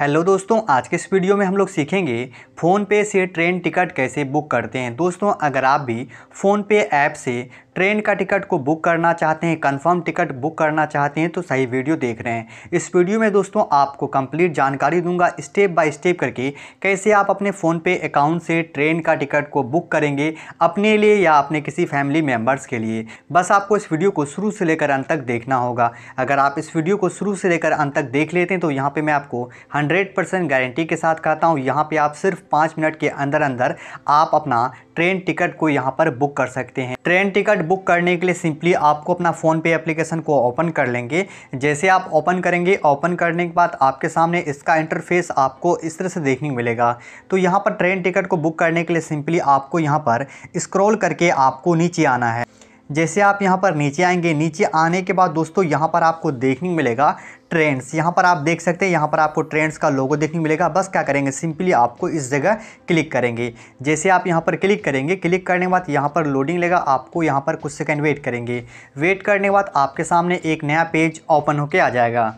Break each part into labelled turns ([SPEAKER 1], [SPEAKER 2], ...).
[SPEAKER 1] hello दोस्तों आज के इस वीडियो में हम लोग सीखेंगे फ़ोन पे से ट्रेन टिकट कैसे बुक करते हैं दोस्तों अगर आप भी फ़ोन पे ऐप से ट्रेन का टिकट को बुक करना चाहते हैं कंफर्म टिकट बुक करना चाहते हैं तो सही वीडियो देख रहे हैं इस वीडियो में दोस्तों आपको कंप्लीट जानकारी दूंगा स्टेप बाय स्टेप करके कैसे आप अपने फ़ोन पे अकाउंट से ट्रेन का टिकट को बुक करेंगे अपने लिए या अपने किसी फैमिली मेम्बर्स के लिए बस आपको इस वीडियो को शुरू से लेकर अंत तक देखना होगा अगर आप इस वीडियो को शुरू से लेकर अंत तक देख लेते हैं तो यहाँ पर मैं आपको हंड्रेड परसेंट गारंटी के साथ कहता हूँ यहाँ पे आप सिर्फ पाँच मिनट के अंदर अंदर आप अपना ट्रेन टिकट को यहाँ पर बुक कर सकते हैं ट्रेन टिकट बुक करने के लिए सिंपली आपको अपना फ़ोन पे एप्लीकेशन को ओपन कर लेंगे जैसे आप ओपन करेंगे ओपन करने के बाद आपके सामने इसका इंटरफेस आपको इस तरह से देखने को मिलेगा तो यहाँ पर ट्रेन टिकट को बुक करने के लिए सिंपली आपको यहाँ पर स्क्रॉल करके आपको नीचे आना है जैसे आप यहाँ पर नीचे आएंगे नीचे आने के बाद दोस्तों यहाँ पर आपको देखने मिलेगा ट्रेंड्स यहाँ पर आप देख सकते हैं यहाँ पर आपको ट्रेंड्स का लोगो देखने मिलेगा बस क्या करेंगे सिंपली आपको इस जगह क्लिक करेंगे जैसे आप यहाँ पर क्लिक करेंगे क्लिक करने के बाद यहाँ पर लोडिंग लेगा आपको यहाँ पर कुछ सेकेंड वेट करेंगे वेट करने के बाद आपके सामने एक नया पेज ओपन होकर आ जाएगा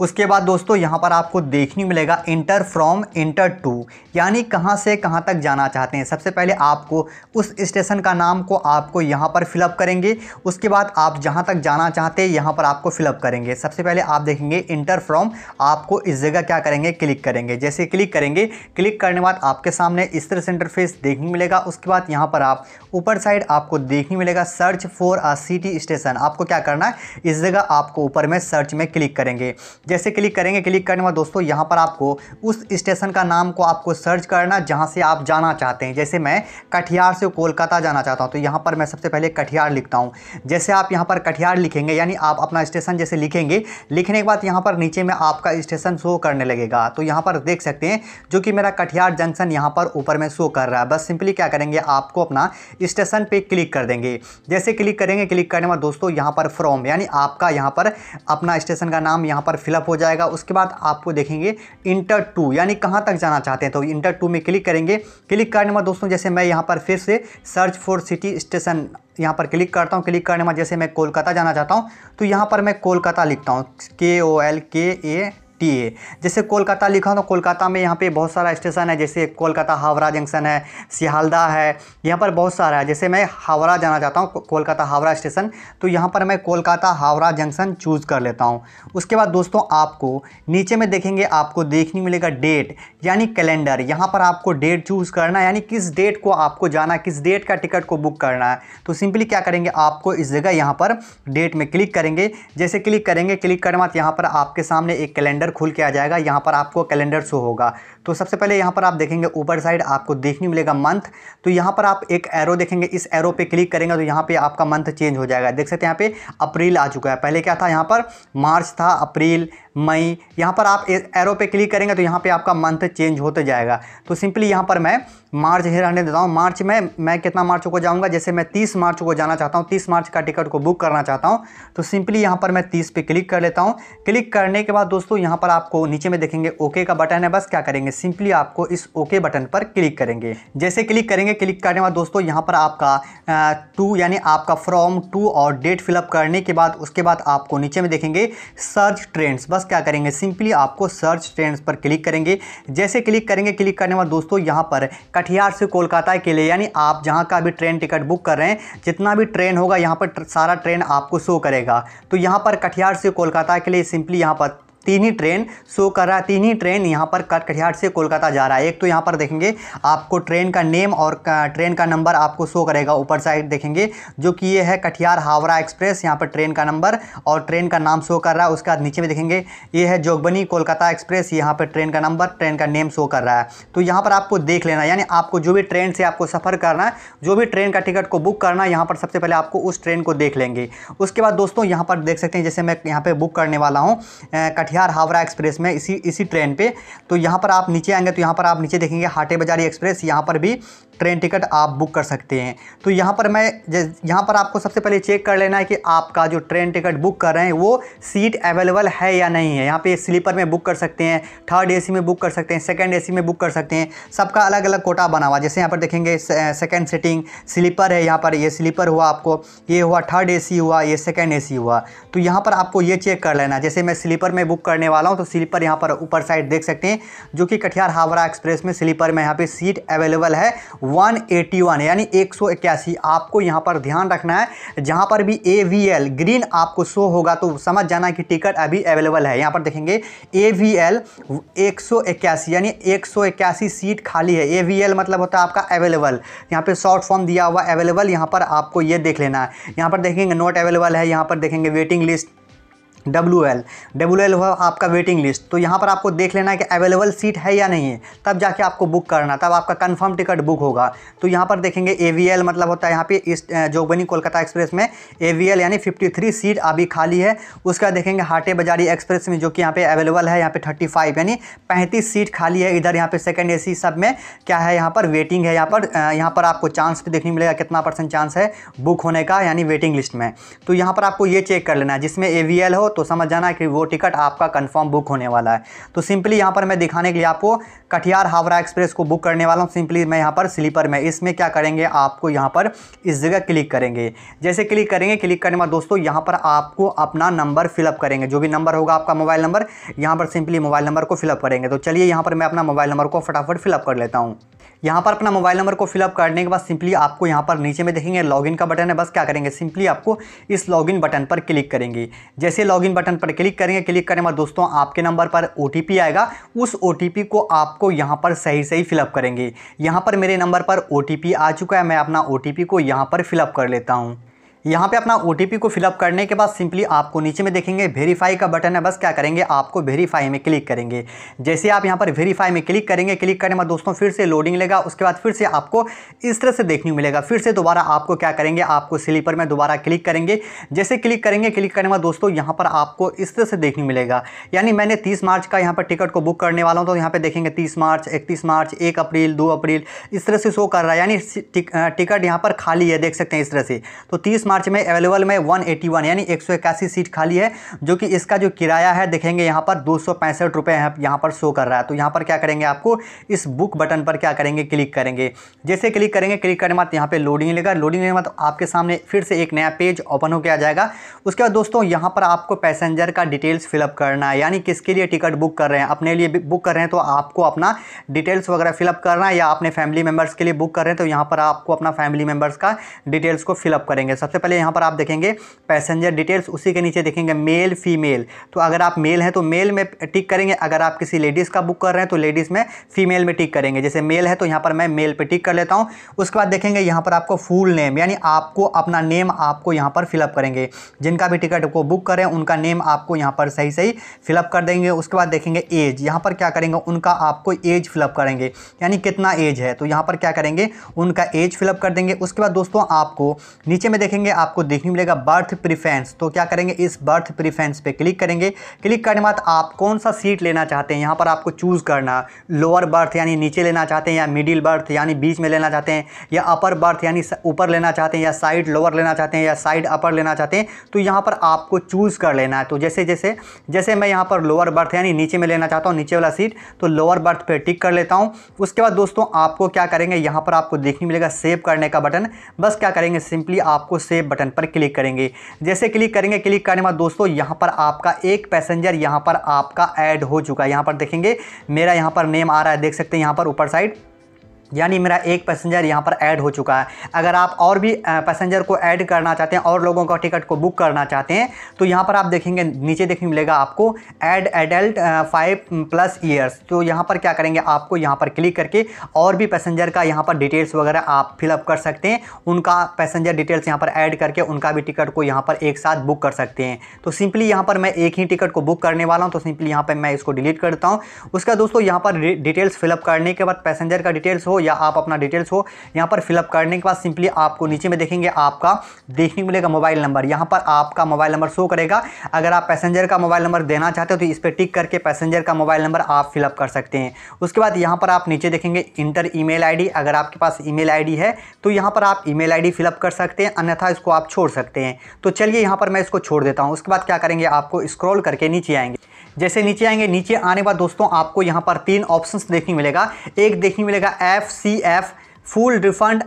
[SPEAKER 1] उसके बाद दोस्तों यहाँ पर आपको देखने मिलेगा इंटर फ्रॉम इंटर टू यानी कहाँ से कहाँ तक जाना चाहते हैं सबसे पहले आपको उस स्टेशन का नाम को आपको यहाँ पर फिलअप करेंगे उसके बाद आप जहाँ तक जाना चाहते हैं यहाँ पर आपको फिलअप करेंगे सबसे पहले आप देखेंगे इंटर फ्रॉम आपको इस जगह क्या करेंगे क्लिक करेंगे जैसे क्लिक करेंगे क्लिक करने के बाद आपके सामने इस तरह से इंटरफेस देखने मिलेगा उसके बाद यहाँ पर आप ऊपर साइड आपको देखने मिलेगा search for a city station आपको क्या करना है इस जगह आपको ऊपर में सर्च में क्लिक करेंगे जैसे क्लिक करेंगे क्लिक करने में दोस्तों यहाँ पर आपको उस स्टेशन का नाम को आपको सर्च करना जहाँ से आप जाना चाहते हैं जैसे मैं कटिहार से कोलकाता जाना चाहता हूँ तो यहाँ पर मैं सबसे पहले कटिहार लिखता हूँ जैसे आप यहाँ पर कटिहार लिखेंगे यानी आप अपना स्टेशन जैसे लिखेंगे लिखने के बाद यहाँ पर नीचे में आपका स्टेशन शो करने लगेगा तो यहाँ पर देख सकते हैं जो कि मेरा कटिहार जंक्शन यहाँ पर ऊपर में शो कर रहा है बस सिंपली क्या करेंगे आपको अपना स्टेशन पर क्लिक कर देंगे जैसे क्लिक करेंगे क्लिक करने में दोस्तों यहाँ पर फ्रॉम यानी आपका यहाँ पर अपना स्टेशन का नाम यहाँ पर फिलअप हो जाएगा उसके बाद आपको देखेंगे इंटर टू यानी कहाँ तक जाना चाहते हैं तो इंटर टू में क्लिक करेंगे क्लिक करने में दोस्तों जैसे मैं यहाँ पर फिर से सर्च फॉर सिटी स्टेशन यहाँ पर क्लिक करता हूँ क्लिक करने में जैसे मैं कोलकाता जाना चाहता हूँ तो यहाँ पर मैं कोलकाता लिखता हूँ के ओ एल के ए ए जैसे कोलकाता लिखा हो तो कोलकाता में यहाँ पे बहुत सारा स्टेशन है जैसे कोलकाता हावड़ा जंक्शन है सियालदा है यहाँ पर बहुत सारा है जैसे मैं हावड़ा जाना चाहता हूँ कोलकाता हावड़ा स्टेशन तो यहाँ पर मैं कोलकाता हावड़ा जंक्शन चूज़ कर लेता हूँ उसके बाद दोस्तों आपको नीचे में देखेंगे आपको देखने मिलेगा डेट यानी कैलेंडर यहाँ पर आपको डेट चूज़ करना यानी किस डेट को आपको जाना किस डेट का टिकट को बुक करना है तो सिंपली क्या करेंगे आपको इस जगह यहाँ पर डेट में क्लिक करेंगे जैसे क्लिक करेंगे क्लिक करने बाद यहाँ पर आपके सामने एक कैलेंडर खुल के आ जाएगा यहाँ पर आपको कैलेंडर शो होगा तो सबसे पहले यहाँ पर आप देखेंगे ऊपर साइड आपको देखने मिलेगा मंथ तो यहाँ पर आप एक एरो देखेंगे इस एरो पे क्लिक करेंगे तो यहाँ पे आपका मंथ चेंज हो जाएगा देख सकते हैं यहाँ पे अप्रैल आ चुका है पहले क्या था यहाँ पर मार्च था अप्रैल मई यहाँ पर आप एरो पे क्लिक करेंगे तो यहाँ पे आपका मंथ चेंज होते जाएगा तो सिंपली यहाँ पर मैं मार्च ही रहने देता हूँ मार्च में मैं कितना मार्च को जाऊँगा जैसे मैं तीस मार्च को जाना चाहता हूँ तीस मार्च का टिकट को बुक करना चाहता हूँ तो सिंपली यहाँ पर मैं तीस पे क्लिक कर लेता हूँ क्लिक करने के बाद दोस्तों यहाँ पर आपको नीचे में देखेंगे ओके का बटन है बस क्या करेंगे सिंपली आपको इस ओके बटन पर क्लिक करेंगे जैसे क्लिक करेंगे क्लिक करने के बाद दोस्तों यहाँ पर आपका टू यानी आपका फ्रॉम टू और डेट फिलअप करने के बाद उसके बाद आपको नीचे में देखेंगे सर्च ट्रेंड्स बस पास क्या करेंगे सिंपली आपको सर्च ट्रेंड्स पर क्लिक करेंगे जैसे क्लिक करेंगे क्लिक करने बाद दोस्तों यहाँ पर कटिहार से कोलकाता के लिए यानी आप जहाँ का भी ट्रेन टिकट बुक कर रहे हैं जितना भी ट्रेन होगा यहाँ पर सारा ट्रेन आपको शो करेगा तो यहाँ पर कटिहार से कोलकाता के लिए सिंपली यहाँ पर तीन ही ट्रेन शो कर रहा है तीन ही ट्रेन यहाँ पर कटकटिहाट से कोलकाता जा रहा है एक तो यहाँ पर देखेंगे आपको ट्रेन का नेम और का, ट्रेन का नंबर आपको शो करेगा ऊपर साइड देखेंगे जो कि ये है कटिहार हावड़ा एक्सप्रेस यहाँ पर ट्रेन का नंबर और ट्रेन का नाम शो कर रहा है उसके बाद नीचे में देखेंगे ये है जोगबनी कोलकाता एक्सप्रेस यहाँ पर ट्रेन का नंबर ट्रेन का नेम शो कर रहा है तो यहाँ पर आपको देख लेना यानी आपको जो भी ट्रेन से आपको सफ़र करना है जो भी ट्रेन का टिकट को बुक करना है यहाँ पर सबसे पहले आपको उस ट्रेन को देख लेंगे उसके बाद दोस्तों यहाँ पर देख सकते हैं जैसे मैं यहाँ पर बुक करने वाला हूँ कटिहार कटिहार हावड़ा एक्सप्रेस में इसी इसी ट्रेन पे तो यहाँ पर आप नीचे आएंगे तो यहाँ पर आप नीचे देखेंगे हाटे बाजारी एक्सप्रेस यहाँ पर भी ट्रेन टिकट आप बुक कर सकते हैं तो यहाँ पर मैं यहाँ पर आपको सबसे पहले चेक कर लेना है कि आपका जो ट्रेन टिकट बुक कर रहे हैं वो सीट अवेलेबल है या नहीं है यहाँ पे स्लीपर में बुक कर सकते हैं थर्ड एसी में बुक कर सकते हैं सेकंड एसी में बुक कर सकते हैं सबका अलग अलग कोटा बना हुआ जैसे यहाँ पर देखेंगे सेकेंड सीटिंग स्लीपर है यहाँ पर ये स्लीपर हुआ आपको ये हुआ थर्ड ए हुआ ये सेकेंड ए हुआ तो यहाँ पर आपको ये चेक कर लेना जैसे मैं स्लीपर में बुक करने वाला हूँ तो स्लीपर यहाँ पर ऊपर साइड देख सकते हैं जो कि कटिहार हावड़ा एक्सप्रेस में स्लीपर में यहाँ पर सीट अवेलेबल है 181 यानी एक आपको यहाँ पर ध्यान रखना है जहाँ पर भी ए वी एल ग्रीन आपको शो होगा तो समझ जाना कि टिकट अभी अवेलेबल है यहाँ पर देखेंगे ए वी एल एक यानी एक सीट खाली है ए वी एल मतलब होता है आपका अवेलेबल यहाँ पे शॉर्ट फॉर्म दिया हुआ अवेलेबल यहाँ पर आपको ये देख लेना है यहाँ पर देखेंगे नोट अवेलेबल है यहाँ पर देखेंगे waiting list W L W L हुआ आपका वेटिंग लिस्ट तो यहाँ पर आपको देख लेना है कि अवेलेबल सीट है या नहीं है तब जाके आपको बुक करना तब आपका कंफर्म टिकट बुक होगा तो यहाँ पर देखेंगे ए वी एल मतलब होता है यहाँ पे इस जोगबनी कोलकाता एक्सप्रेस में ए वी एल यानी फिफ्टी थ्री सीट अभी खाली है उसका देखेंगे हाटे बाजारी एक्सप्रेस में जो कि यहाँ पर अवेलेबल है यहाँ पर थर्टी फाइव यानी पैंतीस सीट खाली है इधर यहाँ पे सेकेंड ए सी सब में क्या है यहाँ पर वेटिंग है यहाँ पर यहाँ पर आपको चांस भी देखने मिलेगा कितना परसेंट चांस है बुक होने का यानी वेटिंग लिस्ट में तो यहाँ पर आपको ये चेक कर लेना है जिसमें ए वी एल हो तो समझ जाना कि वो टिकट आपका कंफर्म बुक होने वाला है तो सिंपली यहाँ पर मैं दिखाने के लिए आपको कटिहार हावड़ा एक्सप्रेस को बुक करने वाला हूँ सिंपली मैं यहाँ पर स्लीपर में इसमें क्या करेंगे आपको यहाँ पर इस जगह क्लिक करेंगे जैसे क्लिक करेंगे क्लिक करने बाद दोस्तों यहाँ पर आपको अपना नंबर फिलअप करेंगे जो भी नंबर होगा आपका मोबाइल नंबर यहाँ पर सिंपली मोबाइल नंबर को फिलअप करेंगे तो चलिए यहाँ पर मैं अपना मोबाइल नंबर को फटाफट फिलअप कर लेता हूँ यहाँ पर अपना मोबाइल नंबर को फिलअप करने के बाद सिंपली आपको यहाँ पर नीचे में देखेंगे लॉगिन का बटन है बस क्या करेंगे सिंपली आपको इस लॉगिन बटन पर क्लिक करेंगे जैसे लॉग लॉगिन बटन पर क्लिक करेंगे क्लिक करने बाद दोस्तों आपके नंबर पर ओ आएगा उस ओ को आपको यहाँ पर सही सही फिलअप करेंगे यहाँ पर मेरे नंबर पर ओ आ चुका है मैं अपना ओ को यहाँ पर फिलअप कर लेता हूँ यहाँ पे अपना ओ को फिलअप करने के बाद सिंपली आपको नीचे में देखेंगे वेरीफाई का बटन है बस क्या करेंगे आपको वेरीफाई में क्लिक करेंगे जैसे आप यहाँ पर वेरीफाई में क्लिक करेंगे क्लिक करने में दोस्तों फिर से लोडिंग लेगा उसके बाद फिर से आपको इस तरह से देखने को मिलेगा फिर से दोबारा आपको क्या करेंगे आपको स्लीपर में दोबारा क्लिक करेंगे जैसे क्लिक करेंगे क्लिक करने में दोस्तों यहाँ पर आपको इस तरह से देखने मिलेगा यानी मैंने तीस मार्च का यहाँ पर टिकट को बुक करने वाला हूँ तो यहाँ पर देखेंगे तीस मार्च इकतीस मार्च एक अप्रैल दो अप्रैल इस तरह से शो कर रहा है यानी टिकट यहाँ पर खाली है देख सकते हैं इस तरह से तो तीस मार्च में अवेलेबल में वन वन यानी एक सौ इक्यासी सीट खाली है जो कि इसका जो किराया है देखेंगे यहाँ पर दो सौ पैंसठ रुपये यहाँ पर शो कर रहा है तो यहाँ पर क्या करेंगे आपको इस बुक बटन पर क्या करेंगे क्लिक करेंगे जैसे क्लिक करेंगे क्लिक करने के बाद यहाँ पर लोडिंग लेगा लोडिंग लेने बाद आपके सामने फिर से एक नया पेज ओपन होकर आ जाएगा उसके बाद दोस्तों यहाँ पर आपको पैसेंजर का डिटेल्स फिलअप करना है यानी किसके लिए टिकट बुक कर रहे हैं अपने लिए बुक कर रहे हैं तो आपको अपना डिटेल्स वगैरह फिलअप करना है या अपने फैमिली मेम्बर्स के लिए बुक कर रहे हैं तो यहाँ पर आपको अपना फैमिली मेम्बर्स का डिटेल्स को फिलअप करेंगे सबसे पहले यहाँ पर आप देखेंगे पैसेंजर डिटेल्स उसी के नीचे देखेंगे मेल फीमेल तो अगर आप मेल हैं तो मेल में टिक करेंगे अगर आप किसी लेडीज़ का बुक कर रहे हैं तो लेडीज़ में फीमेल में टिक करेंगे जैसे मेल है तो यहाँ पर मैं मेल पर टिक कर लेता हूँ उसके बाद देखेंगे यहाँ पर आपको फुल नेम यानी आपको अपना नेम आपको यहाँ पर फिलअप करेंगे जिनका भी टिकट को बुक करें उनका नेम आपको यहाँ पर सही सही फिलअप कर देंगे उसके बाद देखेंगे एज यहाँ पर क्या करेंगे उनका आपको एज फिलअप करेंगे यानी कितना एज है तो यहाँ पर क्या करेंगे उनका एज फिलअप कर देंगे उसके बाद दोस्तों आपको नीचे में देखेंगे में आपको देखने मिलेगा बर्थ प्रीफेंस तो क्या करेंगे इस बर्थ प्रीफेंस पे क्लिक करेंगे क्लिक करने के बाद आप कौन सा सीट लेना चाहते हैं यहाँ पर आपको चूज़ करना लोअर बर्थ यानी नीचे लेना चाहते हैं या मिडिल बर्थ यानी बीच में लेना चाहते हैं या अपर बर्थ यानी ऊपर लेना चाहते हैं या साइड लोअर लेना चाहते हैं या साइड अपर लेना चाहते हैं तो यहाँ पर आपको चूज़ कर लेना है तो जैसे जैसे जैसे मैं यहाँ पर लोअर बर्थ यानी नीचे में लेना चाहता हूँ नीचे वाला सीट तो लोअर बर्थ पर टिक कर लेता हूँ उसके बाद दोस्तों आपको क्या करेंगे यहाँ पर आपको देखने मिलेगा सेव करने का बटन बस क्या करेंगे सिंपली आपको सेव बटन पर क्लिक करेंगे जैसे क्लिक करेंगे क्लिक करने बाद दोस्तों यहाँ पर आपका एक पैसेंजर यहाँ पर आपका ऐड हो चुका है यहाँ पर देखेंगे मेरा यहाँ पर नेम आ रहा है देख सकते हैं यहाँ पर ऊपर साइड यानी मेरा एक पैसेंजर यहाँ पर ऐड हो चुका है अगर आप और भी पैसेंजर को ऐड करना चाहते हैं और लोगों का टिकट को बुक करना चाहते हैं तो यहाँ पर आप देखेंगे नीचे देखने मिलेगा आपको add adult five plus years तो यहाँ पर क्या करेंगे आपको यहाँ पर क्लिक करके और भी पैसेंजर का यहाँ पर डिटेल्स वगैरह आप फिलअप कर सकते हैं उनका पैसेंजर डिटेल्स यहाँ पर ऐड करके उनका भी टिकट को यहाँ पर एक साथ बुक कर सकते हैं तो सिंपली यहाँ पर मैं एक ही टिकट को बुक करने वाला हूँ तो सिंपली यहाँ पर मैं इसको डिलीट करता हूँ उसका दोस्तों यहाँ पर डिटेल्स फिलअप करने के बाद पैसेंजर का डिटेल्स हो या आप अपना डिटेल्स हो यहाँ पर फिलअप करने के बाद सिंपली आपको नीचे में देखेंगे आपका देखने को मिलेगा मोबाइल नंबर यहाँ पर आपका मोबाइल नंबर शो करेगा अगर आप पैसेंजर का मोबाइल नंबर देना चाहते हो तो इस पर टिक करके पैसेंजर का मोबाइल नंबर आप फिलअप कर सकते हैं उसके बाद यहाँ पर आप नीचे देखेंगे इंटर ई मेल अगर आपके पास ई मेल है तो यहाँ पर आप ईमेल आईडी फिलअप कर सकते हैं अन्यथा इसको आप छोड़ सकते हैं तो चलिए यहाँ पर मैं इसको छोड़ देता हूँ उसके बाद क्या करेंगे आपको स्क्रॉल करके नीचे आएंगे जैसे नीचे आएंगे नीचे आने बाद दोस्तों आपको यहाँ पर तीन ऑप्शन देखने मिलेगा एक देखने मिलेगा F C F full refund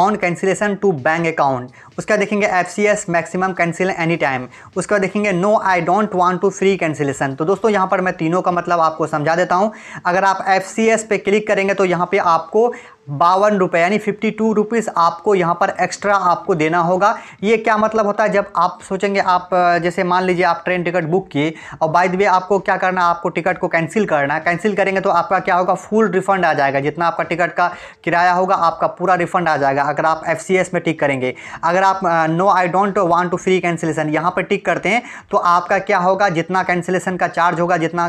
[SPEAKER 1] on cancellation to bank account उसके बाद देखेंगे F C S maximum cancel any time उसके बाद देखेंगे no I don't want to free cancellation तो दोस्तों यहाँ पर मैं तीनों का मतलब आपको समझा देता हूँ अगर आप एफ सी एस पे क्लिक करेंगे तो यहाँ पे आपको बावन रुपये यानी फिफ्टी टू रुपीज़ आपको यहाँ पर एक्स्ट्रा आपको देना होगा ये क्या मतलब होता है जब आप सोचेंगे आप जैसे मान लीजिए आप ट्रेन टिकट बुक किए और बाय द वे आपको क्या करना आपको टिकट को कैंसिल करना है कैंसिल करेंगे तो आपका क्या होगा फुल रिफंड आ जाएगा जितना आपका टिकट का किराया होगा आपका पूरा रिफंड आ जाएगा अगर आप एफ में टिक करेंगे अगर आप no I don't want to free cancellation यहाँ पर टिक करते हैं तो आपका क्या होगा जितना कैंसिलेशन का चार्ज होगा जितना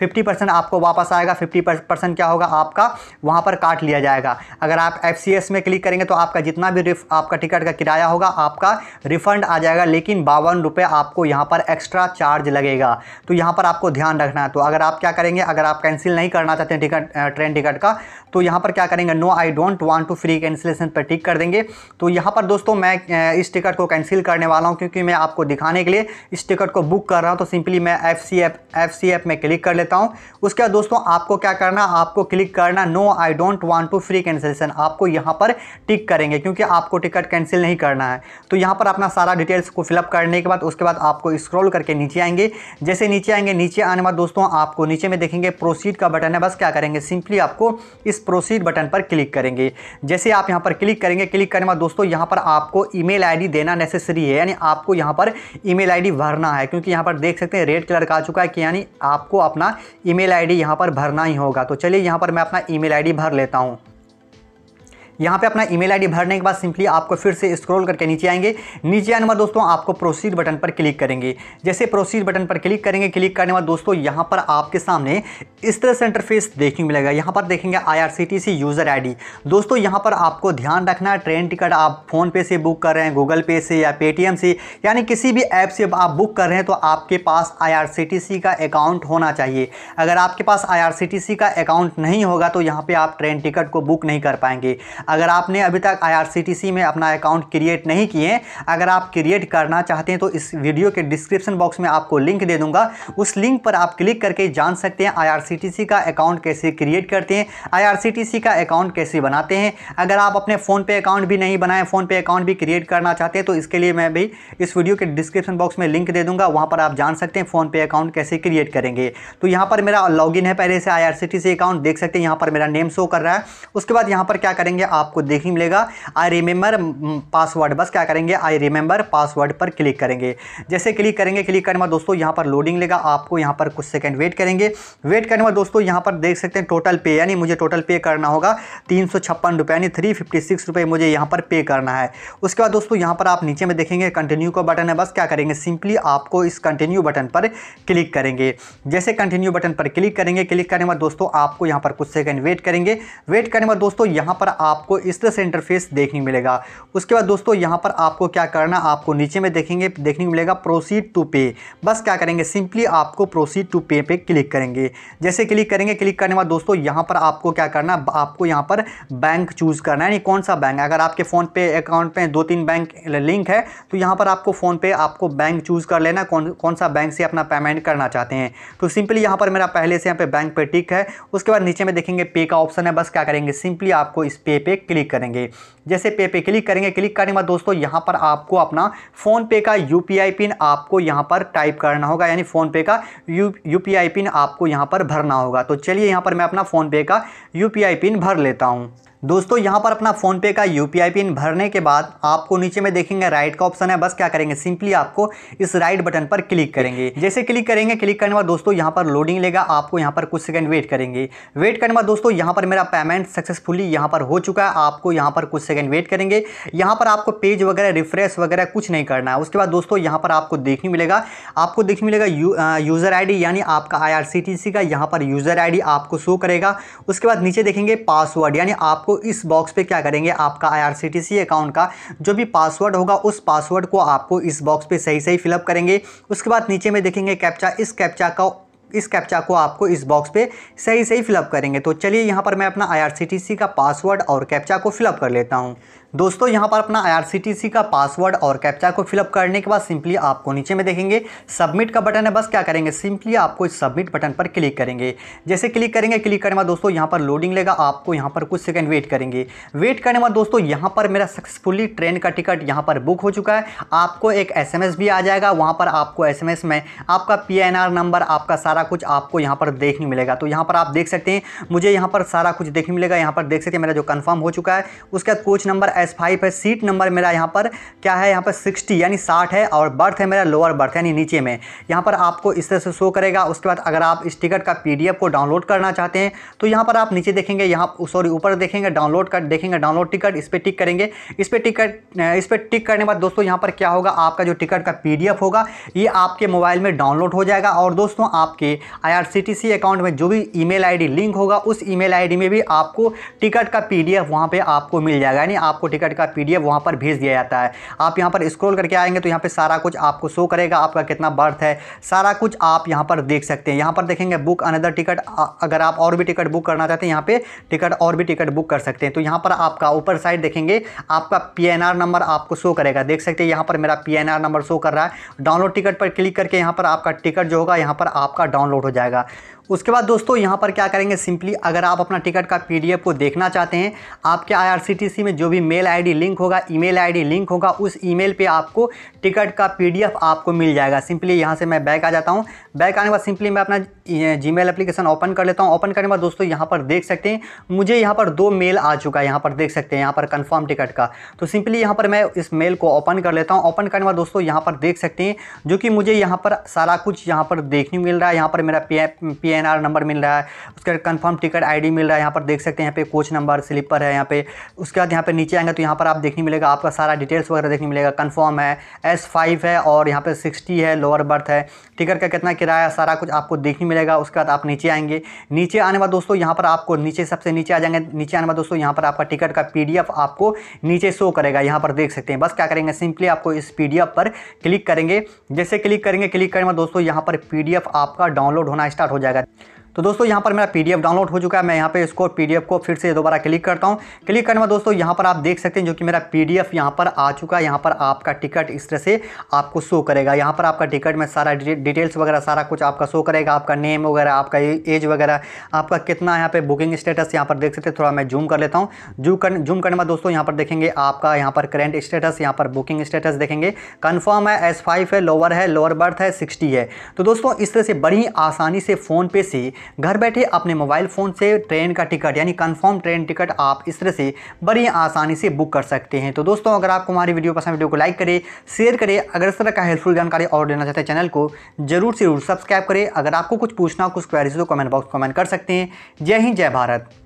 [SPEAKER 1] फिफ्टी परसेंट आपको वापस आएगा फिफ्टी परसेंट क्या होगा आपका वहाँ पर काट लिया जाएगा अगर आप एफ में क्लिक करेंगे तो आपका जितना भी आपका टिकट का किराया होगा आपका रिफंड आ जाएगा लेकिन बावन रुपये आपको यहाँ पर एक्स्ट्रा चार्ज लगेगा तो यहाँ पर आपको ध्यान रखना है तो अगर आप क्या करेंगे अगर आप कैंसिल नहीं करना चाहते टिकट ट्रेन टिकट का तो यहाँ पर क्या करेंगे no I don't want to free cancellation पर टिक कर देंगे तो यहाँ पर दोस्तों मैं मैं इस टिकट को कैंसिल करने वाला हूँ क्योंकि मैं आपको दिखाने के लिए इस टिकट को बुक कर रहा हूँ तो सिंपली मैं F C F F C F में क्लिक कर लेता हूँ उसके बाद दोस्तों आपको क्या करना आपको क्लिक करना no I don't want to free cancellation आपको यहाँ पर टिक करेंगे क्योंकि आपको टिकट कैंसिल नहीं करना है तो यहाँ पर अपना सारा डिटेल्स को फिलअप करने के बाद उसके बाद आपको स्क्रॉल करके नीचे आएंगे जैसे नीचे आएंगे नीचे आने बाद दोस्तों आपको नीचे में देखेंगे प्रोसीड का बटन है बस क्या करेंगे सिंपली आपको इस प्रोसीड बटन पर क्लिक करेंगे जैसे आप यहाँ पर क्लिक करेंगे क्लिक करने बाद दोस्तों यहाँ पर आपको आपको ईमेल आईडी देना नेसेसरी है यानी आपको यहाँ पर ईमेल आईडी भरना है क्योंकि यहाँ पर देख सकते हैं रेड कलर का आ चुका है कि यानी आपको अपना ईमेल आईडी यहाँ पर भरना ही होगा तो चलिए यहाँ पर मैं अपना ईमेल आईडी भर लेता हूँ यहाँ पे अपना ईमेल आईडी भरने के बाद सिंपली आपको फिर से स्क्रॉल करके नीचे आएंगे नीचे आने पर बाद दोस्तों आपको प्रोसीड बटन पर क्लिक करेंगे जैसे प्रोसीड बटन पर क्लिक करेंगे क्लिक करने बाद दोस्तों यहाँ पर आपके सामने इस तरह से इंटरफेस देखने को मिलेगा यहाँ पर देखेंगे आई यूज़र आई दोस्तों यहाँ पर आपको ध्यान रखना है ट्रेन टिकट आप फ़ोनपे से बुक कर रहे हैं गूगल पे से या पेटीएम से यानी किसी भी ऐप से आप बुक कर रहे हैं तो आपके पास आई का अकाउंट होना चाहिए अगर आपके पास आई का अकाउंट नहीं होगा तो यहाँ पर आप ट्रेन टिकट को बुक नहीं कर पाएंगे अगर आपने अभी तक आई में अपना अकाउंट क्रिएट नहीं किए अगर आप क्रिएट करना चाहते हैं तो इस वीडियो के डिस्क्रिप्शन बॉक्स में आपको लिंक दे दूंगा उस लिंक पर आप क्लिक करके जान सकते हैं आई का अकाउंट कैसे क्रिएट करते हैं आई का अकाउंट कैसे बनाते हैं अगर आप अपने फ़ोन पे अकाउंट भी नहीं बनाए फ़ोन पे अकाउंट भी क्रिएट करना चाहते हैं तो इसके लिए मैं भी इस वीडियो के डिस्क्रिप्शन बॉक्स में लिंक दे दूंगा वहाँ पर आप जान सकते हैं फ़ोन पे अकाउंट कैसे क्रिएट करेंगे तो यहाँ पर मेरा लॉग है पहले से आई अकाउंट देख सकते हैं यहाँ पर मेरा नेम शो कर रहा है उसके बाद यहाँ पर क्या करेंगे आपको देखने मिलेगा आई रिमेंबर पासवर्ड बस क्या करेंगे आई रिमेंबर पासवर्ड पर क्लिक करेंगे जैसे क्लिक करेंगे क्लिक करने बाद दोस्तों यहाँ पर लोडिंग लेगा आपको यहाँ पर कुछ सेकंड वेट करेंगे वेट करने बाद दोस्तों यहाँ पर देख सकते हैं टोटल पे यानी मुझे टोटल पे करना होगा तीन सौ छप्पन रुपये यानी थ्री फिफ्टी सिक्स रुपये मुझे यहाँ पर पे करना है उसके बाद दोस्तों यहाँ पर आप नीचे में देखेंगे कंटिन्यू का बटन है बस क्या करेंगे सिंपली आपको इस कंटिन्यू बटन पर क्लिक करेंगे जैसे कंटिन्यू बटन पर क्लिक करेंगे क्लिक करने बाद दोस्तों आपको यहाँ पर कुछ सेकंड वेट करेंगे वेट करने बाद दोस्तों यहाँ पर आप आपको इस तरह से इंटरफेस देखने मिलेगा उसके बाद दोस्तों यहाँ पर आपको क्या करना आपको नीचे में देखेंगे देखने को मिलेगा प्रोसीड टू पे बस क्या करेंगे सिंपली आपको प्रोसीड टू पे पे क्लिक करेंगे जैसे क्लिक करेंगे क्लिक करने के बाद दोस्तों यहाँ पर आपको क्या करना आपको यहाँ पर बैंक चूज़ करना है यानी कौन सा बैंक अगर आपके फ़ोन पे अकाउंट में दो तीन बैंक लिंक है तो यहाँ पर आपको फ़ोन पे आपको बैंक चूज़ कर लेना कौन कौन सा बैंक से अपना पेमेंट करना चाहते हैं तो सिंपली यहाँ पर मेरा पहले से यहाँ पे बैंक पे टिक है उसके बाद नीचे में देखेंगे पे का ऑप्शन है बस क्या करेंगे सिंपली आपको इस पे पे क्लिक करेंगे जैसे पे पे क्लिक करेंगे क्लिक करने के बाद दोस्तों यहाँ पर आपको अपना फ़ोन पे का यू पिन आपको यहाँ पर टाइप करना होगा यानी फ़ोन पे का यू पिन आपको यहाँ पर भरना होगा तो चलिए यहाँ पर मैं अपना फ़ोन पे का यू पिन भर लेता हूँ दोस्तों यहां पर अपना फ़ोनपे का यू पिन भरने के बाद आपको नीचे में देखेंगे राइट का ऑप्शन है बस क्या करेंगे सिंपली आपको इस राइट बटन पर क्लिक करेंगे जैसे क्लिक करेंगे क्लिक करने के बाद दोस्तों यहां पर लोडिंग लेगा आपको यहाँ पर कुछ सेकंड वेट करेंगे वेट करने के बाद दोस्तों यहाँ पर मेरा पेमेंट सक्सेसफुली यहाँ पर हो चुका है आपको यहाँ पर कुछ सेकंड वेट करेंगे यहां पर आपको पेज वगैरह रिफ्रेश वगैरह कुछ नहीं करना है उसके बाद दोस्तों यहां पर आपको देखने मिलेगा आपको देखने मिलेगा यू, आ, यूज़र आईडी यानी आपका आईआरसीटीसी का यहां पर यूज़र आईडी आपको शो करेगा उसके बाद नीचे देखेंगे पासवर्ड यानी आपको इस बॉक्स पर क्या करेंगे आपका आई अकाउंट का जो भी पासवर्ड होगा उस पासवर्ड को आपको इस बॉक्स पर सही सही फिलअप करेंगे उसके बाद नीचे में देखेंगे कैप्चा इस कैप्चा का इस कैप्चा को आपको इस बॉक्स पे सही सही फिलअप करेंगे तो चलिए यहाँ पर मैं अपना आई का पासवर्ड और कैप्चा को फिलअप कर लेता हूँ दोस्तों यहाँ पर अपना आई का पासवर्ड और कैप्चा को फिलअप करने के बाद सिंपली आपको नीचे में देखेंगे सबमिट का बटन है बस क्या करेंगे सिंपली आपको इस सबमिट बटन पर क्लिक करेंगे जैसे क्लिक करेंगे क्लिक करने बाद दोस्तों यहाँ पर लोडिंग लेगा आपको यहाँ पर कुछ सेकंड वेट करेंगे वेट करने बाद दोस्तों यहाँ पर मेरा सक्सेसफुली ट्रेन का टिकट यहाँ पर बुक हो चुका है आपको एक एस भी आ जाएगा वहाँ पर आपको एस में आपका पी नंबर आपका सारा कुछ आपको यहाँ पर देखने मिलेगा तो यहाँ पर आप देख सकते हैं मुझे यहाँ पर सारा कुछ देखने मिलेगा यहाँ पर देख सकते हैं मेरा जो कन्फर्म हो चुका है उसके बाद कोच नंबर एस फाइव है सीट नंबर मेरा यहाँ पर क्या है यहाँ पर सिक्सटी यानी साठ है और बर्थ है मेरा लोअर बर्थ यानी नीचे में यहाँ पर आपको इस तरह से शो करेगा उसके बाद अगर आप इस टिकट का पी को डाउनलोड करना चाहते हैं तो यहाँ पर आप नीचे देखेंगे यहाँ सॉरी ऊपर देखेंगे डाउनलोड कर देखेंगे डाउनलोड टिकट इस पर टिक करेंगे इस पर टिकट इस पर टिक करने के बाद दोस्तों यहाँ पर क्या होगा आपका जो टिकट का पी होगा ये आपके मोबाइल में डाउनलोड हो जाएगा और दोस्तों आपके आई अकाउंट में जो भी ईमेल आईडी लिंक होगा उस ईमेल आईडी में भी आपको टिकट का पीडीएफ वहां पे आपको मिल जाएगा यानी आपको आपको टिकट का पीडीएफ वहां पर भेज दिया जाता है आप यहाँ पर स्क्रॉल करके आएंगे तो यहाँ पर सारा कुछ आपको शो करेगा आपका कितना बर्थ है सारा कुछ आप यहाँ पर देख सकते हैं यहाँ पर देखेंगे बुक अनदर टिकट अगर आप और भी टिकट बुक करना चाहते हैं यहाँ पर टिकट और भी टिकट बुक कर सकते हैं तो यहाँ पर आपका ऊपर साइड देखेंगे आपका पी नंबर आपको शो करेगा देख सकते हैं यहाँ पर मेरा पी नंबर शो कर रहा है डाउनलोड टिकट पर क्लिक करके यहाँ पर आपका टिकट जो होगा यहाँ पर आपका डाउनलोड हो जाएगा उसके बाद दोस्तों यहाँ पर क्या करेंगे सिंपली अगर आप अपना टिकट का पीडीएफ को देखना चाहते हैं आपके आईआरसीटीसी में जो भी मेल आईडी लिंक होगा ईमेल आईडी लिंक होगा उस ईमेल पे आपको टिकट का पीडीएफ आपको मिल जाएगा सिंपली यहाँ से मैं बैक आ जाता हूँ बैक आने के बाद सिंपली मैं अपना जी मेल एप्लीकेशन ओपन कर लेता हूँ ओपन करने के बाद दोस्तों यहाँ पर देख सकते हैं मुझे यहाँ पर दो मेल आ चुका है यहाँ पर देख सकते हैं यहाँ पर कन्फर्म टिकट का तो सिंपली यहाँ पर मैं इस मेल को ओपन कर लेता हूँ ओपन करने के बाद दोस्तों यहाँ पर देख सकते हैं जो कि मुझे यहाँ पर सारा कुछ यहाँ पर देखने मिल रहा है यहाँ पर मेरा पी एन आर नंबर मिल रहा है उसके बाद कन्फर्म टिकट आई मिल रहा है यहाँ पर देख सकते हैं यहाँ पे कोच नंबर स्लीपर है यहाँ पे उसके बाद यहाँ पर नीचे आएंगे तो यहाँ पर आप देखने मिलेगा आपका सारा डिटेल्स वगैरह देखने मिलेगा कन्फर्म है एस फाइव है और यहाँ पर सिक्सटी है लोअर बर्थ है टिकट का कितना किराया सारा कुछ आपको देखने मिलेगा उसके बाद आप नीचे आएंगे नीचे आने बाद दोस्तों यहाँ पर आपको नीचे सबसे नीचे आ जाएंगे नीचे आने बाद दोस्तों यहाँ पर आपका टिकट का पी आपको नीचे शो करेगा यहाँ पर देख सकते हैं बस क्या करेंगे सिंपली आपको इस पी पर क्लिक करेंगे जैसे क्लिक करेंगे क्लिक करने में दोस्तों यहाँ पर पी आपका डाउनलोड होना स्टार्ट हो जाएगा तो दोस्तों यहाँ पर मेरा पीडीएफ डाउनलोड हो चुका है मैं यहाँ पे इसको पीडीएफ को फिर से दोबारा क्लिक करता हूँ क्लिक करने में दोस्तों यहाँ पर आप देख सकते हैं जो कि मेरा पीडीएफ यहाँ पर आ चुका है यहाँ पर आपका टिकट इस तरह से आपको शो करेगा यहाँ पर आपका टिकट में सारा डिटेल्स वगैरह सारा कुछ आपका शो करेगा आपका नेम वगैरह आपका एज वगैरह आपका कितना यहाँ पर बुकिंग स्टेटस यहाँ पर देख सकते हैं थोड़ा मैं जूम कर लेता हूँ जूम कर जूम करने में दोस्तों यहाँ पर देखेंगे आपका यहाँ पर करेंट स्टेटस यहाँ पर बुकिंग स्टेटस देखेंगे कन्फर्म है एस फाइव है लोअर है लोअर बर्थ है सिक्सटी है तो दोस्तों इस तरह से बड़ी आसानी से फ़ोनपे से घर बैठे अपने मोबाइल फ़ोन से ट्रेन का टिकट यानी कन्फर्म ट्रेन टिकट आप इस तरह से बड़ी आसानी से बुक कर सकते हैं तो दोस्तों अगर आपको हमारी वीडियो पसंद वीडियो को लाइक करें शेयर करें अगर इस तरह का हेल्पफुल जानकारी और देना चाहते हैं चैनल को जरूर से जरूर सब्सक्राइब करें अगर आपको कुछ पूछना हो कुछ क्वारीज तो कमेंट बॉक्स कमेंट कर सकते हैं जय हिंद जय भारत